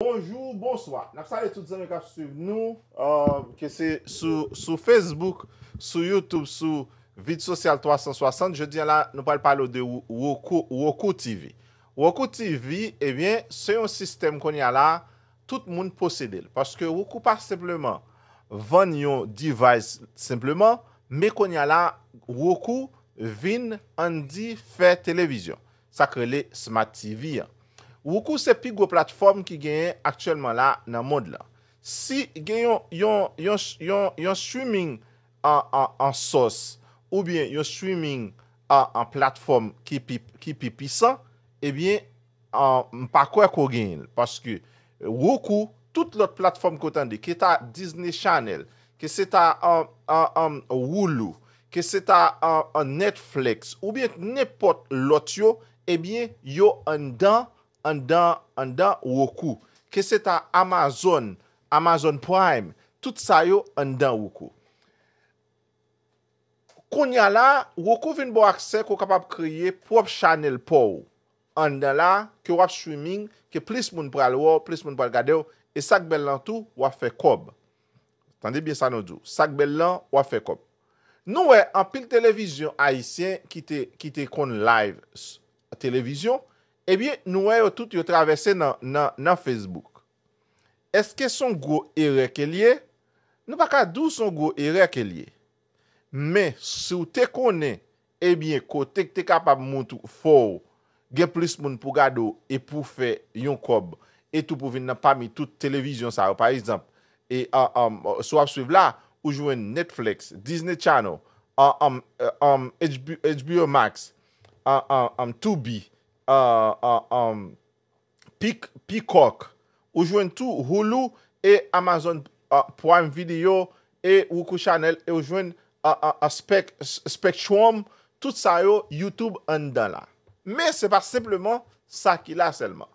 Bonjou, bonswa, napsa le tout zemek ap suiv nou euh, ke se sou Facebook, sou Youtube, sou Vid Social 360 je di ala nou pal palo de Woku TV Woku TV, ebyen, eh se yon sistem kon yala tout moun posede l, paske Woku pa sepleman van yon device sepleman me kon yala Woku vin an di fe televizyon sa ke le Smart TV yon woukou se pi gwo platform ki genye aktyelman la nan mod la. Si genyon yon yon streaming an sos, oubyen yon streaming an platform ki pi pisa, ebyen, eh mpa kwa ko genye. Paske, woukou, tout lot platform ko tende, ki eta Disney Channel, ki seta woulou, ki seta Netflix, oubyen, nepot lot yo, ebyen, eh yo an dan an dan woku. Ke se ta Amazon, Amazon Prime, tout sa yo an dan woku. Kon ya la, woku vin bo akse, ko kapab kriye, prop chanel pou. An dan la, ke wap streaming, ke plis moun pral wop, plis moun pral gadew, e sak bel lan tou, wap fe kob. Tande bien sa nou djou. Sak bel lan, wap fe kob. Nou we, an pil televizyon aisyen, ki te kon live televizyon, Ebyen nou eyo tout yo travese nan Facebook. Eske son go e reke liye? Nou baka dou son go e reke liye? Me sou te kone, ebyen ko tek te kapab moun tou fow, gen plis moun pou gado, e pou fe yon kob, e tou pou vin nan pami tout televizyon sa, par exemple, e sou ap suiv la, ou jwen Netflix, Disney Channel, an HBO Max, an 2B, Euh, euh, euh, um, Peacock Ou jwen tou Hulu E Amazon Prime Video E Woku Channel E ou jwen Spectrum Tout sa yo YouTube An dan la Me se pa sepleman sa ki la selman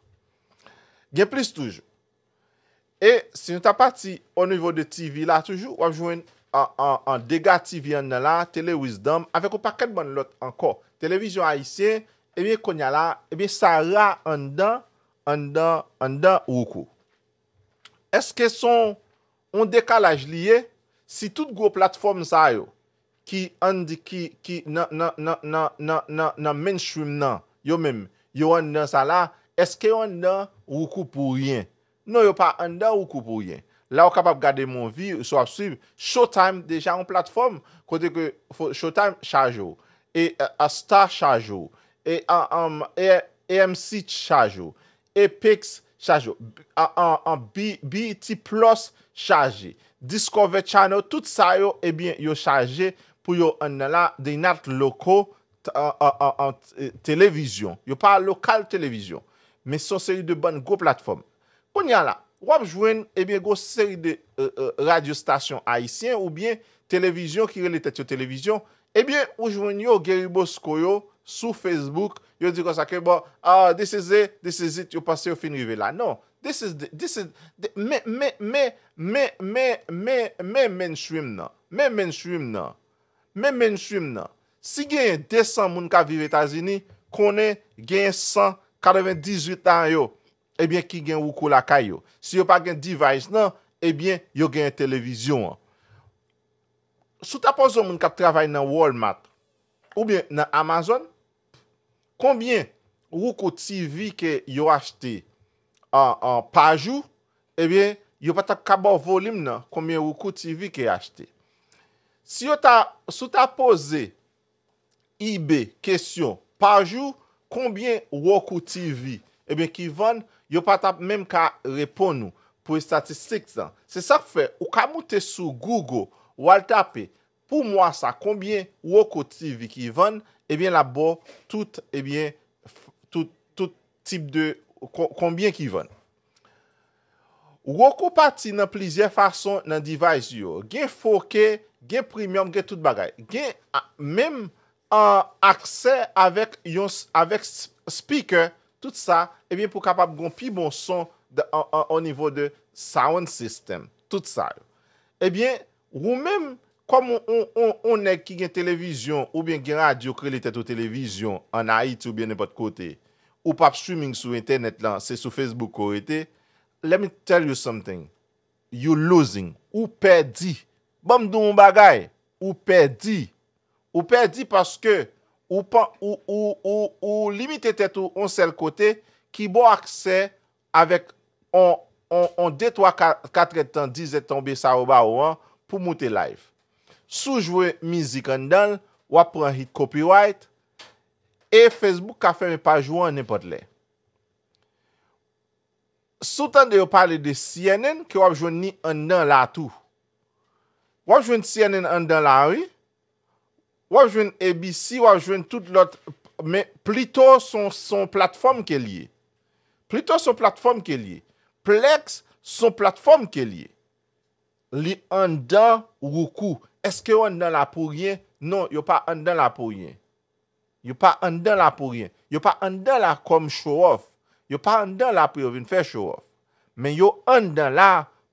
Gen plis toujou E si nou ta pati O nivou de TV la toujou Ou jwen an dega TV an dan la Telewisdom Awek ou paket ban lot anko Televizyon Haitien Ebe konya la, ebe sa ra an dan, an dan, an dan woukou. Eske son, on dekalaj liye, si tout gwo platform sa yo, ki an di ki, ki nan, nan, nan, nan, nan, nan, nan mainstream nan, yo men, yo an dan sa la, eske an dan woukou pou riyen. Non yo pa an dan woukou pou riyen. La ou kapap gade moun vi, ou so ap sub, showtime deja an platform, kote ke showtime charge ou, e a star charge ou. E, e, e, E-MC chaje ou E-Pix chaje ou B-T-Plus chaje Discovery Channel Tout sa yo, ebyen yo chaje Pou yo anla denat loko Televizyon Yo pa lokal televizyon Men son seri de ban go platform Pou nyan la, wap jwen Ebyen go seri de radio stasyon Aisyen ou byen televizyon Ki relitati yo televizyon Ebyen ou jwen yo Geribos Koyo sou Facebook, yo di kon sa ke, bon, ah, this is it, this is it, yo pase yo fin rive la. Non, this is the, this is the, men, men, men, men, men, men, men stream nan. Men, men stream nan. Men, men stream nan. Si genye de san moun ka vive Etazini, konen genye san kadeven dizit nan yo, ebyen eh ki genye wukou la ka yo. Si yo pa genye device nan, ebyen eh yo genye televizyon. Sou ta pon zo moun ka travay nan Walmart, ou bien nan Amazon, konbyen woku TV ke yo achete an pajou, ebyen, eh yo patap kaba volim nan, konbyen woku TV ke achete. Si yo ta, sou ta pose, ibe, kesyon, pajou, konbyen woku TV, ebyen eh ki ven, yo patap menm ka repon nou, pou statistik san. Se sak fe, ou ka moute sou Google, ou al tape, pou mwa sa, konbyen woku TV ki ven, ebyen, e eh bin la bo tout, e eh bin, tout tip de kombien ki ven. Ou wak ou pati nan plizye fason nan device yo, gen 4K, gen premium, gen tout bagay. Gen mem akse avèk speaker, tout sa, e eh bin pou kapab gon pi bon son an nivou de sound system, tout sa. E bin, ou mem, kom ou ou ou ou nek ki gen televizyon ou ben gen radio kre li tèt ou televizyon an a iti ou ben ne pot kote ou pap streaming sou internet lan, se sou Facebook kore te, let me tell you something, you losing, ou perdi, bom do mou bagay, ou perdi, ou perdi paske ou pan, ou ou ou ou limitè tèt ou on sel kote ki bo akse avèk on on on de to a katre tan, di zè tan be sa ou ba ou an pou moutè laif. Sou jwè mizik an dan, wap pran hit copyright. E Facebook ka fè mè pa jwè an ne pot lè. Sou tan de yo pale de CNN, ki wap jwè ni an dan la tou. Wap jwèn CNN an dan la wè. Wap jwèn ABC, wap jwèn tout lot. Mè plito son platform ke liye. Plito son platform ke liye. Plex son platform ke liye. Li an dan woukou. Eske yo andan la pou yin? Non, yo pa andan la pou yin. Yo pa andan la pou yin. Yo pa andan la kom show off. Yo pa andan la pou yo vin fè show off. Men yo andan la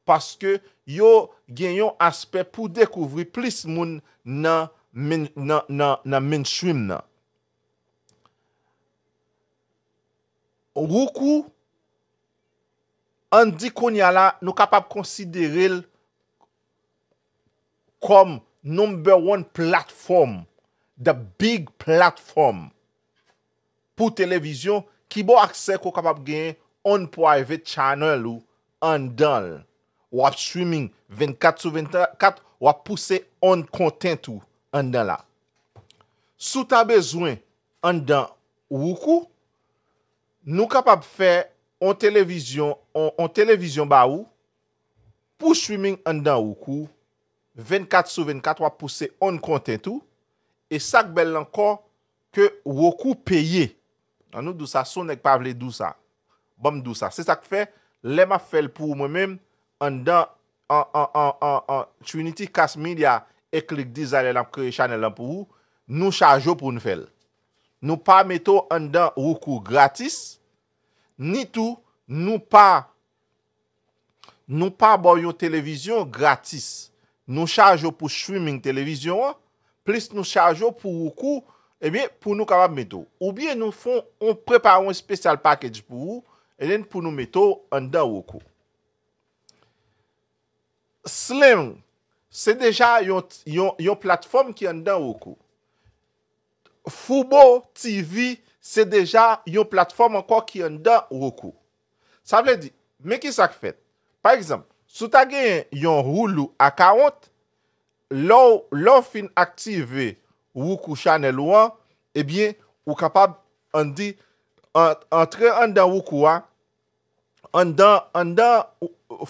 paske yo genyon aspe pou dekouvri plis moun nan mainstream nan. Roku an di konya la nou kapap konsidere l kom number one platform, the big platform, pou televizyon, ki bo akse ko kapap genye, on private channel ou, an dan, wap streaming 24 sou 24, wap puse on content ou, an dan la. Sou ta bezwen, an dan woukou, nou kapap fe, an televizyon, an televizyon ba ou, pou streaming an dan woukou, 24 sou 24 wap pousse on konten tou. E sak bel lankon ke woku peye. Nan nou dousa, son ek pa vle dousa. Bom dousa. Se sak fe, lema fel pou mwen men, an dan, an, an, an, an, an, Trinity Cas Media ek lik dizalè lank kre chanè lank pou wou, nou chanjou pou nou fel. Nou pa metou an dan woku gratis, ni tou nou pa, nou pa boyon televizyon gratis. nou chaje pou streaming televizyon, plis nou chaje pou woukou, e eh bie pou nou kabab metou. Ou bie nou fon, nou preparon spesyal pakèj pou wou, e bie pou nou metou an dan woukou. Slim, se deja yon platform ki an dan woukou. Foubo, TV, se deja yon platform an kon ki an dan woukou. Sa vle di, men ki sak fèt? Par exemple, Souta gen yon houlou akawant, lò fin aktive woukou chanel ou an, ebyen, ou kapab, an di, antre an dan woukou an, an dan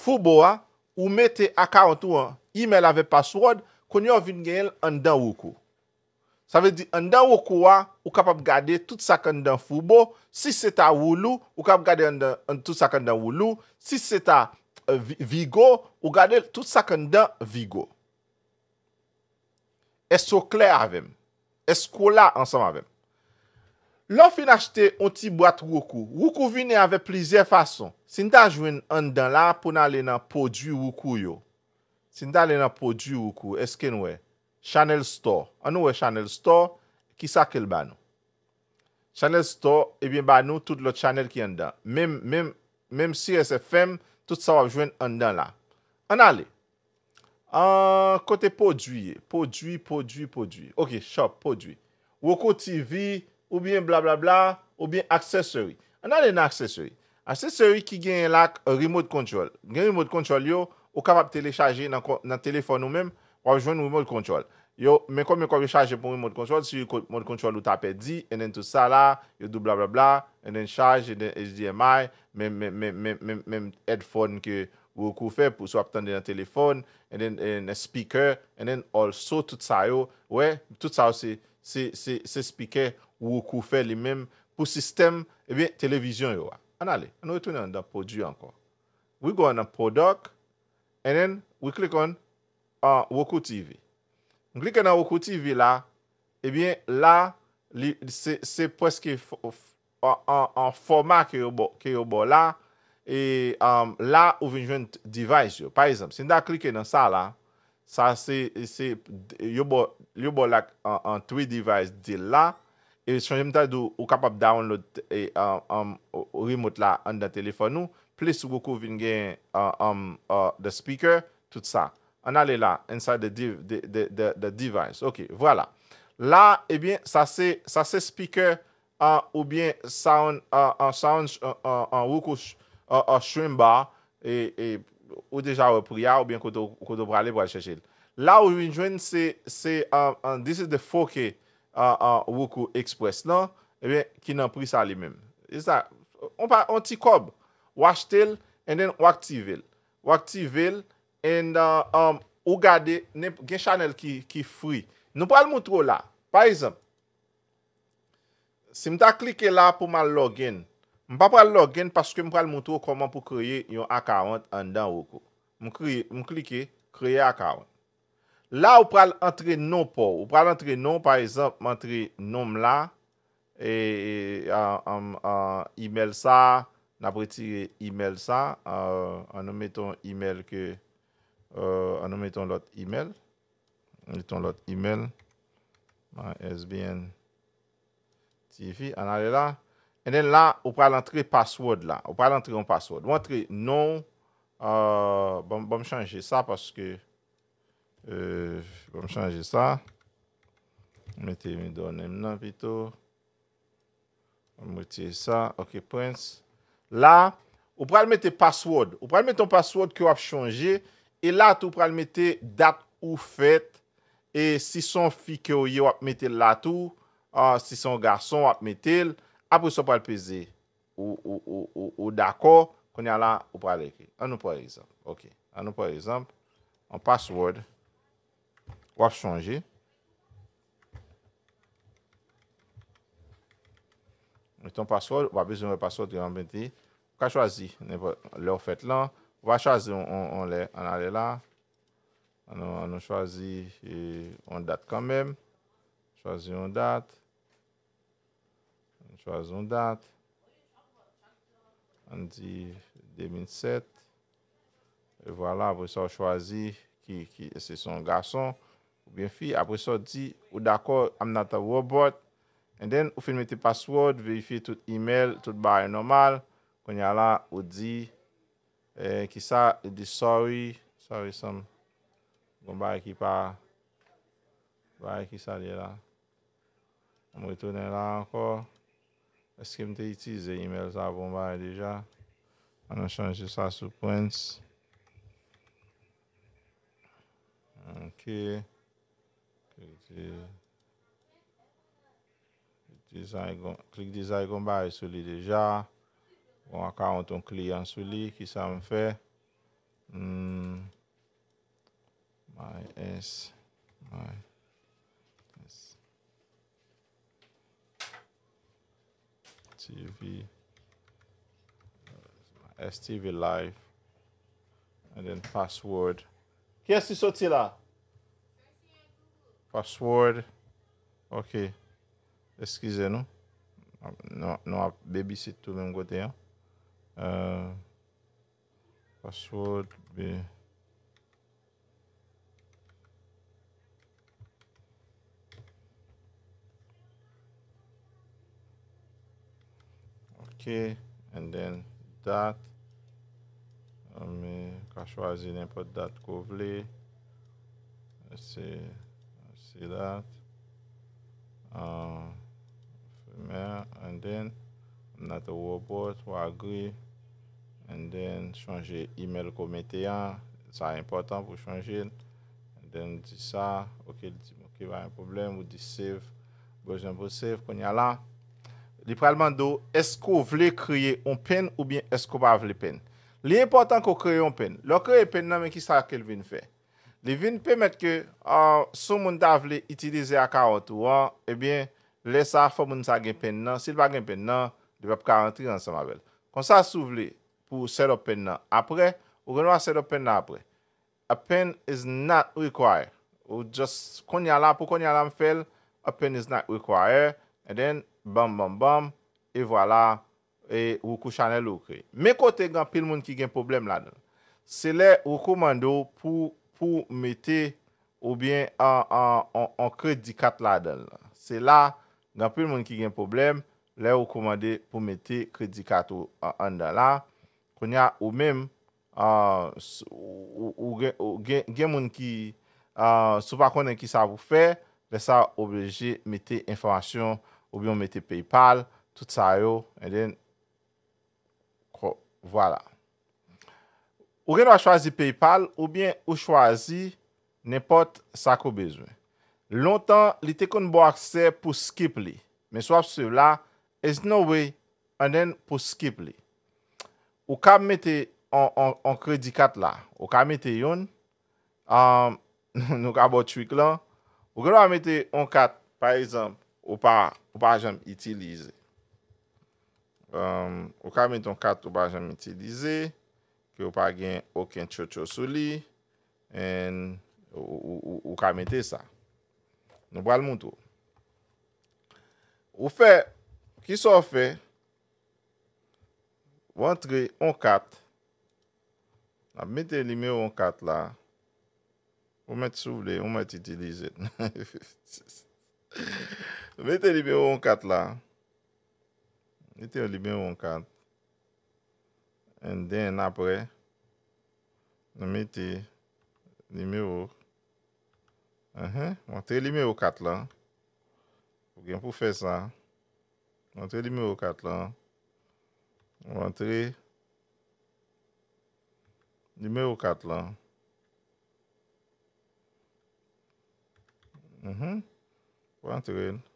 foubo an, ou mette akawant ou an, imel ave paswod, kon yon vin gen an dan woukou. Sa ve di, an dan woukou an, ou kapab gade tout sak an dan foubo, si se ta woulou, ou kapab gade tout sak an dan woulou, si se ta... Vigo Ou gade tout sak endan Vigo E so kle avim E skola ansam avim Lon fin achete On ti bat woku Woku vine ave plize fason Sinta jwen endan la Pona le nan podyu woku yo Sinta le nan podyu woku Eskenwe Channel Store Anowe Channel Store Kisa kel bano Channel Store Ebyen bano tout lot channel ki endan Mem CSFM Sout sa wap jwen an dan la. An ale. An kote podjouye. Podjouye, podjouye, podjouye. Ok, shop, podjouye. Woko TV, ou bien bla bla bla, ou bien aksesori. An ale nan aksesori. Aksesori ki gen lak remote control. Gen remote control yo, wakap ap telechaje nan telefon nou men, wap jwen remote control. Yo, men kon men kon rechaje pou remote control, si yo remote control ou tapè di, enen tout sa la, yo dou bla bla bla. en den charge, en den HDMI, menm, menm, menm, menm, menm headphone ke wou kou fe pou sou ap tande nan telefon, en den, en den speaker, en den also tout sa yo, we, tout sa yo se, se, se, se speaker wou kou fe li menm pou sistem, ebyen, eh televizyon yo a. An ale, an ou e tounen nan produ ankon. We go an uh, nan product, en den, we klik an wou kou TV. M glik an nan wou kou TV la, ebyen, eh la, se, se, se, pou eske, ouf, an forma ke yo bo la, e um, la ou vinjwen device yo. Par exemple, sin da klike nan sa la, sa se yo bo lak an 3 device dil la, e chanjimta ou kapap download e um, um, remote la an da telefon nou, plis ou wakou vin gen uh, uh, the speaker, tout sa. An ale la, inside the device. Ok, vwala. La, ebyen, eh sa se speaker yo, Ou byen sa yon woku shwenba Ou deja wè priya ou byen koto prale pou alchechil La ou yon jwen se, se, this is the 4K woku express la Ebyen, ki nan pri sa li men On ti kob, wache tel, en den wak ti vel Wak ti vel, en ou gade gen chanel ki fri Nou pral moutro la, par exemple Si m ta klike la pou ma login, m pa pral login paske m pral moutou koman pou kreye yon akavant an dan woko. M klike kreye akavant. La ou pral entre non pou. Ou pral entre non, par exemple, m entre nom la e, e emel sa, nan pritire emel sa, an ou meton lout emel, an ou meton lout emel, ma SBN, Ti fi, an ale la. En den la, ou pral antre password la. Ou pral antre yon password. Ou antre, non. Euh, bom chanje sa, paske. Euh, bom chanje sa. Mette yon mè donè mè nan pito. Om mette yon sa. Ok, prince. La, ou pral mette password. Ou pral mette yon password ki wap chanje. E la, tou pral mette dat ou fèt. E si son fi ki wap mette la tou. an ah, si son garson wap metil, ap wisopal pize ou dako, kon yal la wap alek. An nou po re exemple. Ok. An nou po re exemple, an password wap chanje. Meton password, wap bezonwe password genw ap meti. Waka chwazi. Ne wap lew fet lan. Wap chwazi an ale la. An nou e, chwazi an dat kanmem. Chwazi an dat. Chwazi yon dat. An di 2007. E vwa la apre sa w chwazi ki se son garson. Ou ben fi apre sa w di ou dako am nata robot. En den ou fin meti password. Veifi tout email, tout bar an normal. Kon yala ou di. E eh, ki sa di sorry. Sorry son. Gon ba e ki pa. Ba e ki sa li la. Mwen tonen la anko. Eske mte iti ze e-mail zavon baye deja. Anon chanje sa sou points. Ok. Klik di. Klik di zay gombaye sou li deja. Wan akanton kliyan sou li. Ki sa m fe? M. Hmm. My S. My S. STV uh, STV live And then password Kese soti la? Password Ok Eskize nou Nou ap babysit tou men gote ya uh, Password Be ok, and then dat ame ka chwazi nè pot dat kou vle let's see let's see dat uh, and then nat a robot wagri and then chanje email kou meteyan sa important pou chanje and then di sa ok, di mou kiva yon problem ou di save koun ya la Li pralman do, esko vle kriye on pen ou bien esko ba vle pen. Li important ko kriye on pen. Lo kriye pen nan men ki sa ke lvin fe. Li vin pemet ke, sou moun da vle itilize a karot ou an, ebyen, le sa fwa moun sa gen pen nan, sil ba gen pen nan, lvep 43 ansa mabel. Kon sa sou vle pou selop pen nan apre, ou genwa selop pen nan apre. A pen is not require. Ou just kon nyalan pou kon nyalan fel, a pen is not require, and then, bam, bam, bam, e vwa la, e wou kou chanel ou kre. Me kote, gan pil moun ki gen problem la den, se le wou komando pou mette ou bien an kredikat la den. Se la, gan pil moun ki gen problem, le wou komande pou mette kredikat an den la, kwen ya ou menm, euh, ou gen moun ki sou pa konen ki sa wou fe, le sa obleje mette informasyon Ou byon mette Paypal, tout sa yo, en den, kwa, wala. Ou gen wap chwazi Paypal, ou byen wap chwazi, nepot sa ko bezwen. Lontan, li tekoun bo akse pou skip li. Men swap sou la, es nou wey, en den, pou skip li. Ou kap mette an kredi kat la, ou kap mette yon, um, nou kap wap chwik lan, ou gen wap mette an kat, par exemple, ou par an. Ou pa jenm itilize. Um, ou ka met an kat ou pa jenm itilize. Ki ou pa gen okyen chot chot sou li. En ou ka mette sa. Nou ba l moun tou. Ou fe, ki so fe. Ou entre an kat. A mette l ime an kat la. Ou mette sou vle, ou mette itilize. Ha ha ha. Ve yote libeyo an kat lan. Yote yon libeyo an kat. En den apre. En me yote. Limeyo. Mwantre libeyo kat lan. Fou gen pou fe san. Mwantre libeyo kat lan. Mwantre. Limeyo kat lan. Mwantre. Mwantre. Mwantre.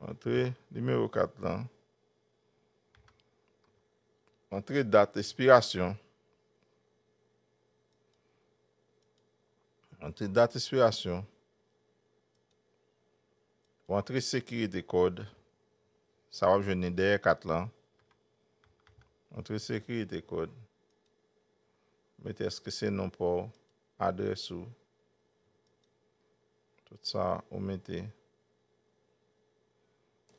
Entré numéro 4 lan. Entré date espirasyon. Entré date espirasyon. Ou entré security code. Sa wap jweni der 4 lan. Entré security code. Mète eskresen nan pou adres ou. Tout sa ou mète.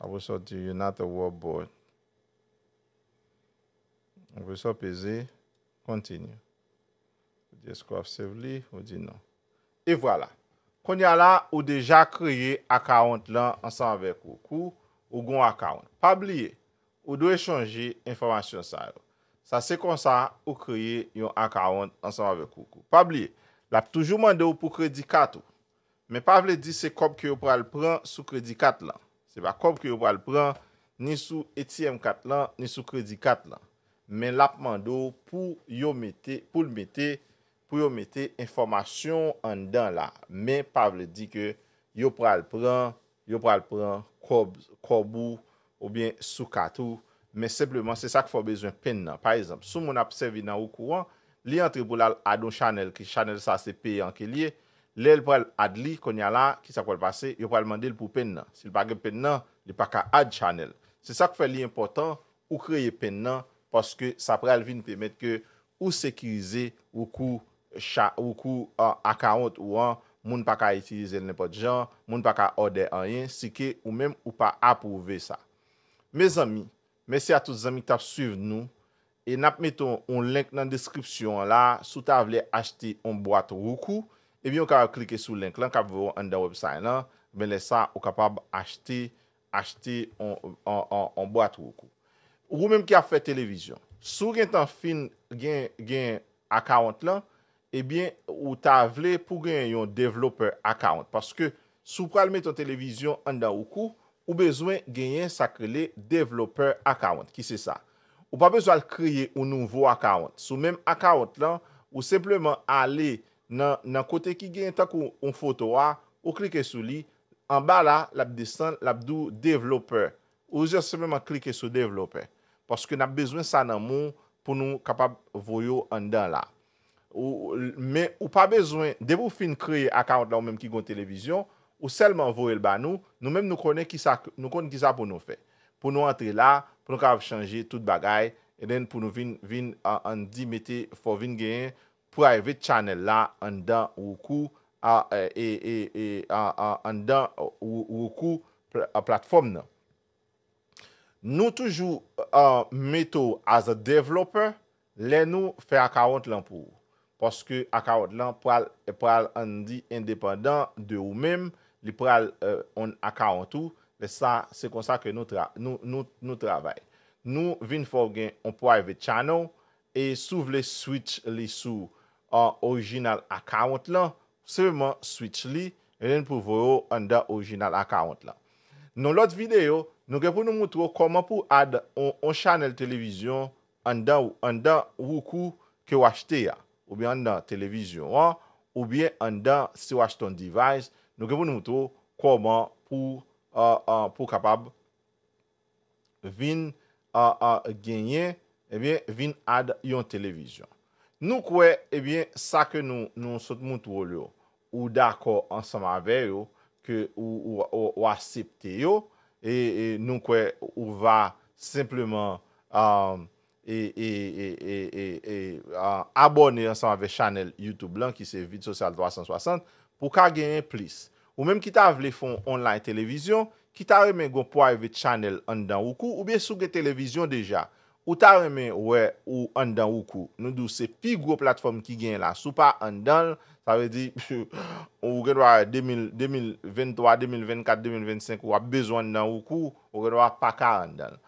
Avou soti, you not a war boy. Avou soti, you not a war boy. Continue. You describe severely, you do not. Et voilà. Konya la, ou deja kreye akawant lan ansan avè koukou ou goun akawant. Pabliye, ou doye chanji informasyon sa yo. Sa se konsan ou kreye yon akawant ansan avè koukou. Pabliye, la pou toujou mande ou pou kredi katou. Men pavle di se kop ki yo pral pran sou kredi kat lan. Se pa kob ki yo pral pran, ni sou etsyem kat lan, ni sou kredi kat lan. Men lapman do pou yo mete, pou yo mete, pou yo mete informasyon an dan la. Men pavle di ke yo pral pran, yo pral pran, kob, kobou, ou bien sou katou. Men sepleman se sa ki fwa bezwen pen nan. Par exemple, sou moun ap sevi nan ou kouan, li an tribo lal adon chanel ki chanel sa se pey an ke liye. Le el pou el ad li, konya la, ki sa pou el pase, yo pou el mande el pou pen nan. Se el pa ge pen nan, yo pa ka ad chanel. Se sa pou el li important, ou kreye pen nan, paske sa pral vin pemet ke ou sekirize wou kou akaront ou an, moun pa ka itirize l nepot jan, moun pa ka ode an yin, si ke ou menm ou pa apouve sa. Me zami, mese a tout zami tap suive nou, e nap meton ou link nan deskripsyon la, sou ta vle achte ou mboat wou kou, Ebyen, ou kare klike sou link lan, kap vwo an da website lan, men lè sa ou kapab achte, achte an boat woukou. Ou mèm ki a fè televizyon. Sou gen tan fin gen akawant lan, ebyen, ou ta vle pou gen yon developer akawant. Paske, sou pral met an televizyon an da woukou, ou bezwen gen yen sakre le developer akawant. Ki se sa? Ou pa bezwa l kriye ou nouvo akawant. Sou mèm akawant lan, ou sepleman ale... nan kote ki gen, tak ou un fotowa, ou klike sou li, an ba la, lap desan, lap dou developer. Ou jase semenman klike sou developer. Paske nan bezwen sa nan moun, pou nou kapab voyo an dan la. Me ou pa bezwen, debou fin kreye akant la ou menm ki gon televizyon, ou selman voyel ba nou, nou menm nou konen ki sa pou nou fe. Pou nou antre la, pou nou kapab chanje tout bagay, e den pou nou vin an di mette fo vin gen, private chanel la an dan woukou e, e, e, an dan woukou a platform nan. Nou toujou metou as a developer le nou fe akawant lan pou. Poske akawant lan pral an di independant de ou mem, li pral an akawant ou, le sa se konsa ke nou travay. Nou vin fò gen an private chanel e souv le switch li souw a orijinal akawant la, seveman switch li, e den pou voro an da orijinal akawant la. Non lot videyo, nou ke pou nou moutro koman pou ad an chanel televizyon an da woukou ke wachete ya, ou bien an da televizyon an, ou bien an da se wachete an device, nou ke pou nou moutro koman pou pou kapab vin genye, e eh bin vin ad yon televizyon. Nou kwe, ebyen, sa ke nou sot moun tou oulyo, ou dako ansama veyo, ou asip teyo, e, e nou kwe ou va simpleman um, e, e, abone ansama ve chanel YouTube lan ki se vid sosyal 360 pou ka genyen plis. Ou menm ki ta avle fon online televizyon, ki ta remen gon pou avle chanel an dan woukou ou biye souke televizyon deja. Ou ta reme we ou an dan wou kou. Nou dou se pi gwo platform ki gen la. Sou pa an dan. Sa ve di ou genwa 2023, 2024, 2025 ou a bezwa an dan wou kou. Ou genwa pa ka an dan.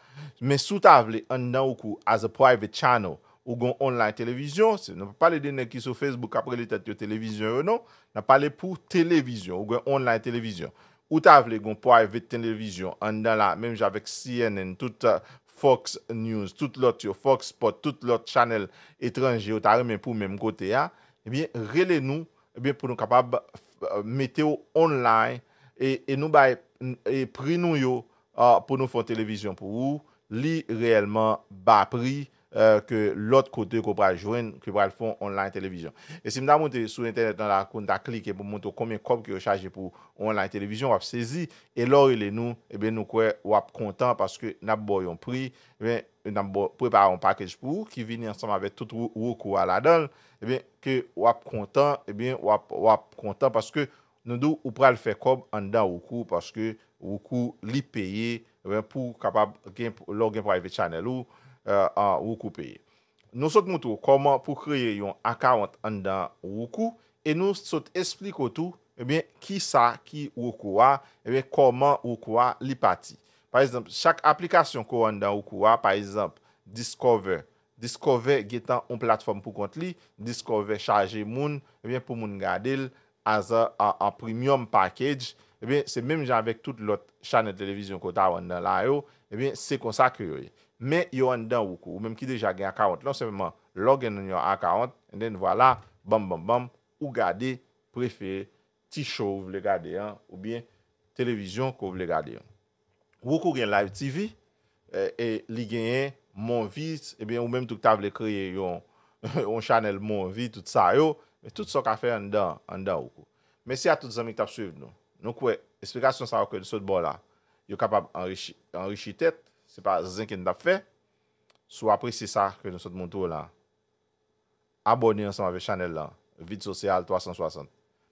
Men sou ta vle an dan wou kou as a private channel. Ou gon online televizyon. Se nou pa pale dene ki sou Facebook apre li tat yo televizyon ou non, nou. Na pale pou televizyon. Ou gon online televizyon. Ou ta vle gon private televizyon. An dan la. Mem javek CNN. Tout a. Fox News, tout lot yo, Fox Sport, tout lot chanel etranje yo ta remen pou menm kote ya, ebyen rele nou, ebyen pou nou kapab meteo online, e nou baye, e pri nou yo euh, pou nou fon televizyon pou ou, li reyelman ba pri yo. ke lot kote ko pral joen, ki pral fon online televizyon. E simda mwote sou internet nan la konta klik e pou mwote konmien kop ki yo chaje pou online televizyon wap sezi, e lor ilen nou, e ben nou kwe wap kontan paske nan bo yon pri, e ben nan bo prepare yon pakej pou, ki vini ansam ave tout wou kou ala don, eh e eh ben ke wap kontan, e ben wap kontan paske nou dou wap pral fe kop an dan wou kou paske wou kou li peye e eh ben pou kapab gen log gen private channel ou, Euh, woukou peye. Nou sot moutou koman pou kreye yon akawant an dan woukou, e nou sot esplik eh wotou, ebyen, ki sa ki woukouwa, ebyen, eh koman woukouwa li pati. Par exemple, chak aplikasyon kou an dan woukouwa, par exemple, Discover. Discover getan on platform pou kont li, Discover chaje moun, ebyen, eh pou moun gade l, aza an premium package, ebyen, se menm jan vek tout lot chanel televizyon kota an dan la yo, ebyen, se konsakre yoye. Men yo an dan wou kou, ou menm ki deja gen akavant. Lon semenman, lò gen an yon akavant, en den wala, bam, bam, bam, ou gade prefe, ti show ou vle gade an, ou bien televizyon kou vle gade an. Wou kou gen live TV, e eh, li gen eh yon, monvi, e ben ou menm touk tab le kreye yon yon chanel monvi, tout sa yo, tout so ka fe an dan, an dan wou kou. Mèsi a tout zanmik tap suive nou. Nou kwe, espekasyon sa wakwe de sot bon la, yo kapab anri chi tet, Se pa zin ki nou da fe, sou apresi sa ke nou sot moun tou la. Abonye ansan avè chanel la. Vid sosyal 360.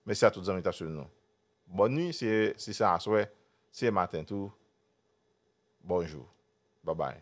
Mèsi a tout zan mèta soun nou. Bonn ni, si se answe, si e matin tou, bonjou. Babay.